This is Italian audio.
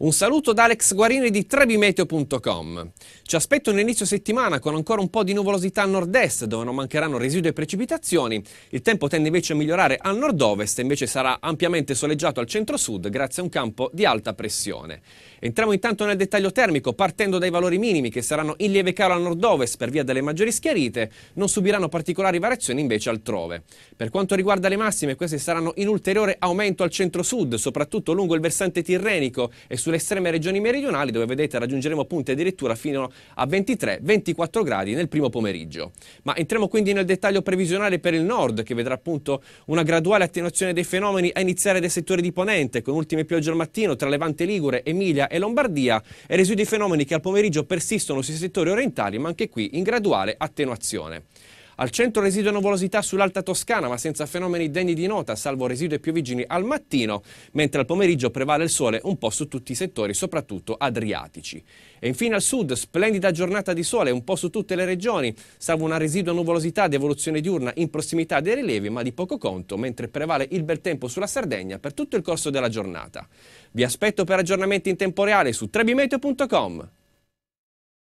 Un saluto da Alex Guarini di trebimeteo.com. Ci aspetto un inizio settimana con ancora un po' di nuvolosità a nord-est, dove non mancheranno residui e precipitazioni. Il tempo tende invece a migliorare a nord-ovest, invece sarà ampiamente soleggiato al centro-sud grazie a un campo di alta pressione. Entriamo intanto nel dettaglio termico, partendo dai valori minimi che saranno in lieve calo a nord-ovest per via delle maggiori schiarite, non subiranno particolari variazioni invece altrove. Per quanto riguarda le massime, queste saranno in ulteriore aumento al centro-sud, soprattutto lungo il versante tirrenico e su sulle estreme regioni meridionali dove vedete raggiungeremo punti addirittura fino a 23-24 gradi nel primo pomeriggio. Ma entriamo quindi nel dettaglio previsionale per il nord che vedrà appunto una graduale attenuazione dei fenomeni a iniziare dai settori di ponente con ultime piogge al mattino tra Levante Ligure, Emilia e Lombardia e residui fenomeni che al pomeriggio persistono sui settori orientali ma anche qui in graduale attenuazione. Al centro residua nuvolosità sull'alta Toscana, ma senza fenomeni degni di nota, salvo residui più vicini al mattino, mentre al pomeriggio prevale il sole un po' su tutti i settori, soprattutto adriatici. E infine al sud, splendida giornata di sole un po' su tutte le regioni, salvo una residua nuvolosità di evoluzione diurna in prossimità dei rilievi, ma di poco conto, mentre prevale il bel tempo sulla Sardegna per tutto il corso della giornata. Vi aspetto per aggiornamenti in tempo reale su trebimeteo.com.